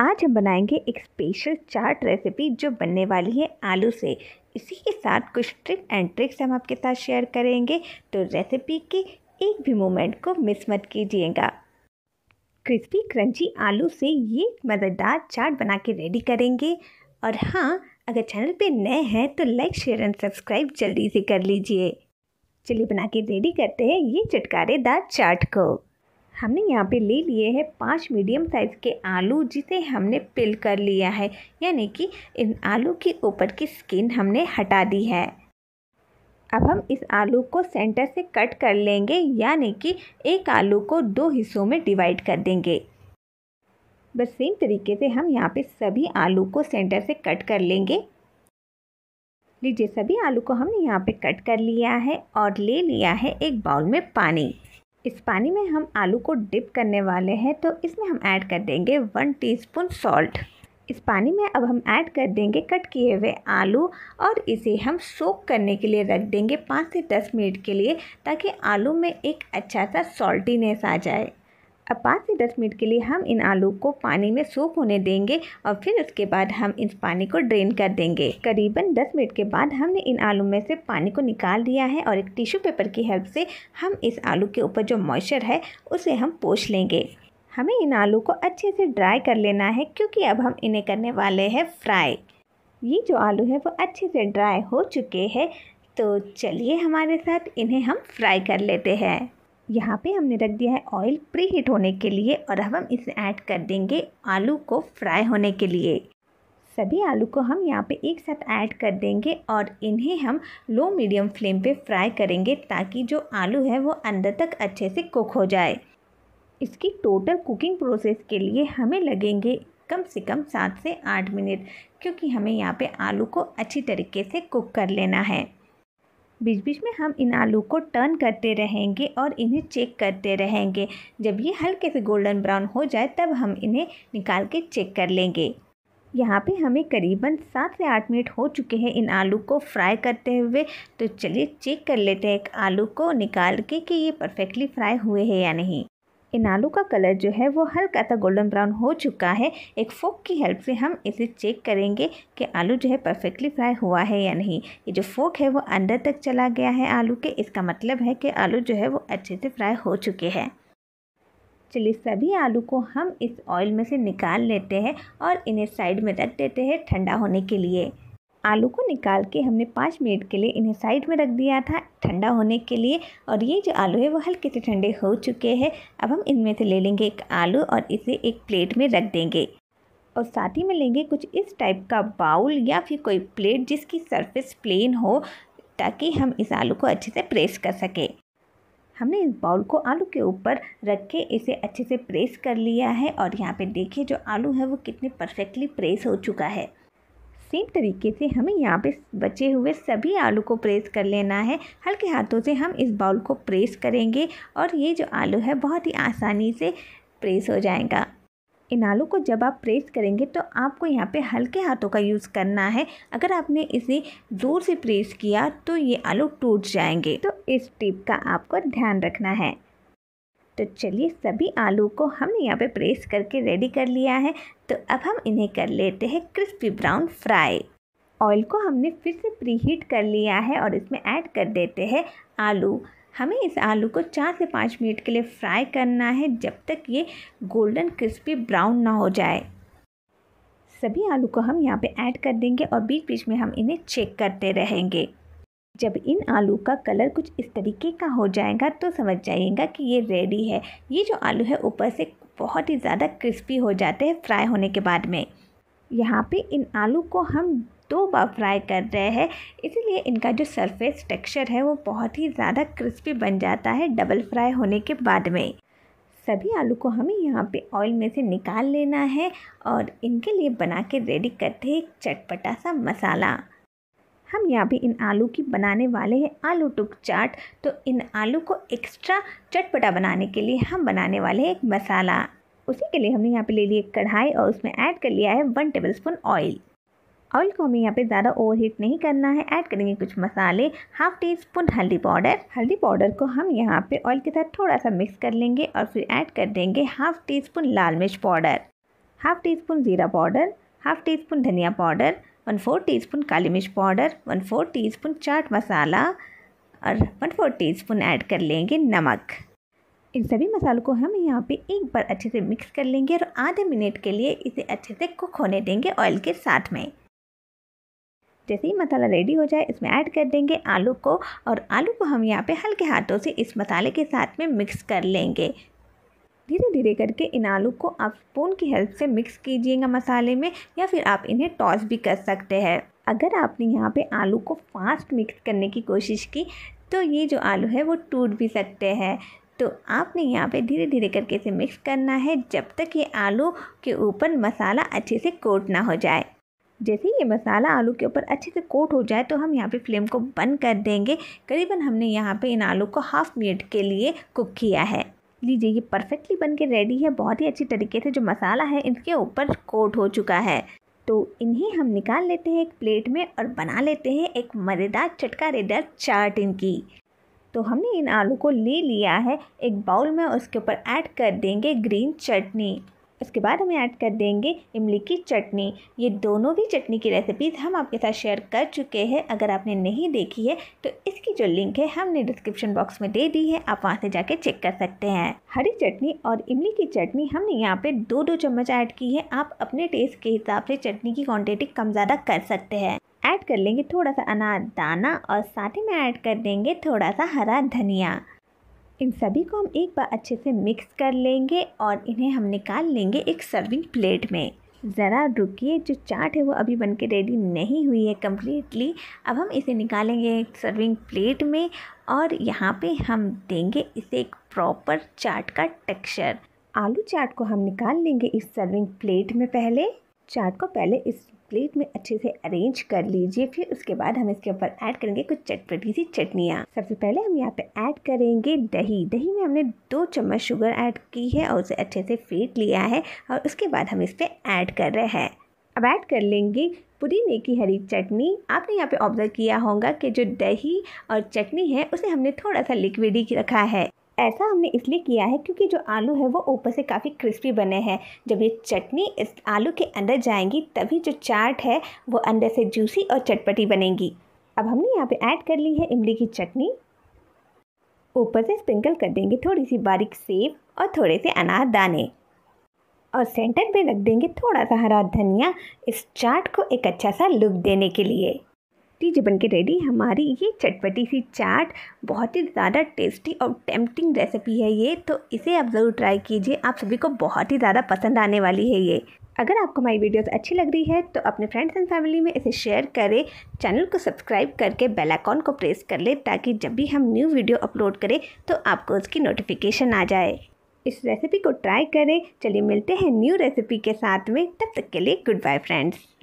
आज हम बनाएंगे एक स्पेशल चाट रेसिपी जो बनने वाली है आलू से इसी के साथ कुछ ट्रिक एंड ट्रिक्स हम आपके साथ शेयर करेंगे तो रेसिपी के एक भी मोमेंट को मिस मत कीजिएगा क्रिस्पी क्रंची आलू से ये मज़ेदार चाट बना के रेडी करेंगे और हाँ अगर चैनल पे नए हैं तो लाइक शेयर एंड सब्सक्राइब जल्दी से कर लीजिए चलिए बना के रेडी करते हैं ये चटकारेदार चाट को हमने यहाँ पे ले लिए हैं पांच मीडियम साइज़ के आलू जिसे हमने पिल कर लिया है यानी कि इन आलू के ऊपर की स्किन हमने हटा दी है अब हम इस आलू को सेंटर से कट कर लेंगे यानी कि एक आलू को दो हिस्सों में डिवाइड कर देंगे बस सेम तरीके से हम यहाँ पे सभी आलू को सेंटर से कट कर लेंगे लीजिए सभी आलू को हमने यहाँ पे कट कर लिया है और ले लिया है एक बाउल में पानी इस पानी में हम आलू को डिप करने वाले हैं तो इसमें हम ऐड कर देंगे वन टीस्पून सॉल्ट इस पानी में अब हम ऐड कर देंगे कट किए हुए आलू और इसे हम सोक करने के लिए रख देंगे पाँच से दस मिनट के लिए ताकि आलू में एक अच्छा सा सॉल्टीनेस आ जाए अब पाँच से दस मिनट के लिए हम इन आलू को पानी में सूख होने देंगे और फिर उसके बाद हम इस पानी को ड्रेन कर देंगे करीबन दस मिनट के बाद हमने इन आलू में से पानी को निकाल दिया है और एक टिश्यू पेपर की हेल्प से हम इस आलू के ऊपर जो मॉइस्चर है उसे हम पोछ लेंगे हमें इन आलू को अच्छे से ड्राई कर लेना है क्योंकि अब हम इन्हें करने वाले हैं फ्राई ये जो आलू है वो अच्छे से ड्राई हो चुके हैं तो चलिए हमारे साथ इन्हें हम फ्राई कर लेते हैं यहाँ पे हमने रख दिया है ऑयल प्री हीट होने के लिए और अब हम इसे ऐड कर देंगे आलू को फ्राई होने के लिए सभी आलू को हम यहाँ पे एक साथ ऐड कर देंगे और इन्हें हम लो मीडियम फ्लेम पे फ्राई करेंगे ताकि जो आलू है वो अंदर तक अच्छे से कुक हो जाए इसकी टोटल कुकिंग प्रोसेस के लिए हमें लगेंगे कम से कम सात से आठ मिनट क्योंकि हमें यहाँ पे आलू को अच्छी तरीके से कुक कर लेना है बीच बीच में हम इन आलू को टर्न करते रहेंगे और इन्हें चेक करते रहेंगे जब ये हल्के से गोल्डन ब्राउन हो जाए तब हम इन्हें निकाल के चेक कर लेंगे यहाँ पे हमें करीबन सात से आठ मिनट हो चुके हैं इन आलू को फ्राई करते हुए तो चलिए चेक कर लेते हैं आलू को निकाल के कि ये परफेक्टली फ्राई हुए हैं या नहीं इन आलू का कलर जो है वो हल्का सा गोल्डन ब्राउन हो चुका है एक फोक की हेल्प से हम इसे चेक करेंगे कि आलू जो है परफेक्टली फ्राई हुआ है या नहीं ये जो फोक है वो अंदर तक चला गया है आलू के इसका मतलब है कि आलू जो है वो अच्छे से फ्राई हो चुके हैं चलिए सभी आलू को हम इस ऑयल में से निकाल लेते हैं और इन्हें साइड में रख देते हैं ठंडा होने के लिए आलू को निकाल के हमने पाँच मिनट के लिए इन्हें साइड में रख दिया था ठंडा होने के लिए और ये जो आलू है वो हल्के से ठंडे हो चुके हैं अब हम इनमें से ले लेंगे एक आलू और इसे एक प्लेट में रख देंगे और साथ ही में लेंगे कुछ इस टाइप का बाउल या फिर कोई प्लेट जिसकी सरफेस प्लेन हो ताकि हम इस आलू को अच्छे से प्रेस कर सकें हमने इस बाउल को आलू के ऊपर रख के इसे अच्छे से प्रेस कर लिया है और यहाँ पे देखिए जो आलू है वो कितने परफेक्टली प्रेस हो चुका है सेम तरीके से हमें यहाँ पे बचे हुए सभी आलू को प्रेस कर लेना है हल्के हाथों से हम इस बाउल को प्रेस करेंगे और ये जो आलू है बहुत ही आसानी से प्रेस हो जाएगा इन आलू को जब आप प्रेस करेंगे तो आपको यहाँ पे हल्के हाथों का यूज़ करना है अगर आपने इसे ज़ोर से प्रेस किया तो ये आलू टूट जाएंगे तो इस टिप का आपको ध्यान रखना है तो चलिए सभी आलू को हमने यहाँ पे प्रेस करके रेडी कर लिया है तो अब हम इन्हें कर लेते हैं क्रिस्पी ब्राउन फ्राई ऑयल को हमने फिर से प्रीहीट कर लिया है और इसमें ऐड कर देते हैं आलू हमें इस आलू को चार से पाँच मिनट के लिए फ्राई करना है जब तक ये गोल्डन क्रिस्पी ब्राउन ना हो जाए सभी आलू को हम यहाँ पे ऐड कर देंगे और बीच बीच में हम इन्हें चेक करते रहेंगे जब इन आलू का कलर कुछ इस तरीके का हो जाएगा तो समझ जाइएगा कि ये रेडी है ये जो आलू है ऊपर से बहुत ही ज़्यादा क्रिस्पी हो जाते हैं फ्राई होने के बाद में यहाँ पे इन आलू को हम दो बार फ्राई कर रहे हैं इसीलिए इनका जो सरफेस टेक्सचर है वो बहुत ही ज़्यादा क्रिस्पी बन जाता है डबल फ्राई होने के बाद में सभी आलू को हमें यहाँ पे ऑयल में से निकाल लेना है और इनके लिए बना के रेडी करते हैं चटपटा सा मसाला हम यहाँ पे इन आलू की बनाने वाले हैं आलू टुक चाट तो इन आलू को एक्स्ट्रा चटपटा बनाने के लिए हम बनाने वाले हैं एक मसाला उसी के लिए हमने यहाँ पे ले ली एक कढ़ाई और उसमें ऐड कर लिया है one tablespoon oil oil को हमें यहाँ पे ज़्यादा ओवर हीट नहीं करना है ऐड करेंगे कुछ मसाले हाफ टी स्पून हल्दी पाउडर हल्दी पाउडर को हम यहाँ पे ऑयल के साथ थोड़ा सा मिक्स कर लेंगे और फिर ऐड कर देंगे हाफ टी स्पून लाल मिर्च पाउडर हाफ टी स्पून ज़ीरा पाउडर हाफ टी स्पून धनिया powder one four teaspoon काली मिर्च powder one four teaspoon चाट मसाला और one four teaspoon add कर लेंगे नमक इन सभी मसालों को हम यहाँ पे एक बार अच्छे से मिक्स कर लेंगे और आधे मिनट के लिए इसे अच्छे से कुक होने देंगे ऑयल के साथ में जैसे ही मसाला रेडी हो जाए इसमें ऐड कर देंगे आलू को और आलू को हम यहाँ पे हल्के हाथों से इस मसाले के साथ में मिक्स कर लेंगे धीरे धीरे करके इन आलू को आप स्पून की हेल्प से मिक्स कीजिएगा मसाले में या फिर आप इन्हें टॉस भी कर सकते हैं अगर आपने यहाँ पे आलू को फास्ट मिक्स करने की कोशिश की तो ये जो आलू है वो टूट भी सकते हैं तो आपने यहाँ पे धीरे धीरे करके इसे मिक्स करना है जब तक ये आलू के ऊपर मसाला अच्छे से कोट ना हो जाए जैसे ही ये मसाला आलू के ऊपर अच्छे से कोट हो जाए तो हम यहाँ पे फ्लेम को बंद कर देंगे करीबन हमने यहाँ पे इन आलू को हाफ़ मिनट के लिए कुक किया है लीजिए ये परफेक्टली बन के रेडी है बहुत ही अच्छी तरीके से जो मसाला है इसके ऊपर कोट हो चुका है तो इन्हें हम निकाल लेते हैं एक प्लेट में और बना लेते हैं एक मज़ेदार चटकारेदार चाट इनकी तो हमने इन आलू को ले लिया है एक बाउल में उसके ऊपर ऐड कर देंगे ग्रीन चटनी उसके बाद हम ऐड कर देंगे इमली की चटनी ये दोनों भी चटनी की रेसिपीज़ हम आपके साथ शेयर कर चुके हैं अगर आपने नहीं देखी है तो इसकी जो लिंक है हमने डिस्क्रिप्शन बॉक्स में दे दी है आप वहाँ से जाके चेक कर सकते हैं हरी चटनी और इमली की चटनी हमने यहाँ पे दो दो चम्मच ऐड की है आप अपने टेस्ट के हिसाब से चटनी की क्वान्टिटी कम ज़्यादा कर सकते हैं ऐड कर लेंगे थोड़ा सा अनार दाना और साथ ही में ऐड कर देंगे थोड़ा सा हरा धनिया इन सभी को हम एक बार अच्छे से मिक्स कर लेंगे और इन्हें हम निकाल लेंगे एक सर्विंग प्लेट में ज़रा रुकिए जो चाट है वो अभी बन के रेडी नहीं हुई है कम्प्लीटली अब हम इसे निकालेंगे एक सर्विंग प्लेट में और यहाँ पे हम देंगे इसे एक प्रॉपर चाट का टेक्सचर आलू चाट को हम निकाल लेंगे इस सर्विंग प्लेट में पहले चाट को पहले इस प्लेट में अच्छे से अरेंज कर लीजिए फिर उसके बाद हम इसके ऊपर ऐड करेंगे कुछ चटपटी सी चटनियाँ सबसे पहले हम यहाँ पे ऐड करेंगे दही दही में हमने दो चम्मच शुगर ऐड की है और उसे अच्छे से फेंट लिया है और उसके बाद हम इस पर ऐड कर रहे हैं अब ऐड कर लेंगे पुदीने की हरी चटनी आपने यहाँ पे ऑब्जर्व किया होगा कि जो दही और चटनी है उसे हमने थोड़ा सा लिक्विड ही रखा है ऐसा हमने इसलिए किया है क्योंकि जो आलू है वो ऊपर से काफ़ी क्रिस्पी बने हैं जब ये चटनी इस आलू के अंदर जाएंगी तभी जो चाट है वो अंदर से जूसी और चटपटी बनेगी अब हमने यहाँ पे ऐड कर ली है इमली की चटनी ऊपर से स्प्रिंकल कर देंगे थोड़ी सी बारीक सेब और थोड़े से अनार दाने और सेंटर पर रख देंगे थोड़ा सा हरा धनिया इस चाट को एक अच्छा सा लुक देने के लिए टी जो बन के रेडी हमारी ये चटपटी सी चाट बहुत ही ज़्यादा टेस्टी और टेम्पटिंग रेसिपी है ये तो इसे आप ज़रूर ट्राई कीजिए आप सभी को बहुत ही ज़्यादा पसंद आने वाली है ये अगर आपको हमारी वीडियोस अच्छी लग रही है तो अपने फ्रेंड्स एंड फैमिली में इसे शेयर करें चैनल को सब्सक्राइब करके बेल आइकॉन को प्रेस कर लें ताकि जब भी हम न्यू वीडियो अपलोड करें तो आपको उसकी नोटिफिकेशन आ जाए इस रेसिपी को ट्राई करें चलिए मिलते हैं न्यू रेसिपी के साथ में तब तक के लिए गुड बाय फ्रेंड्स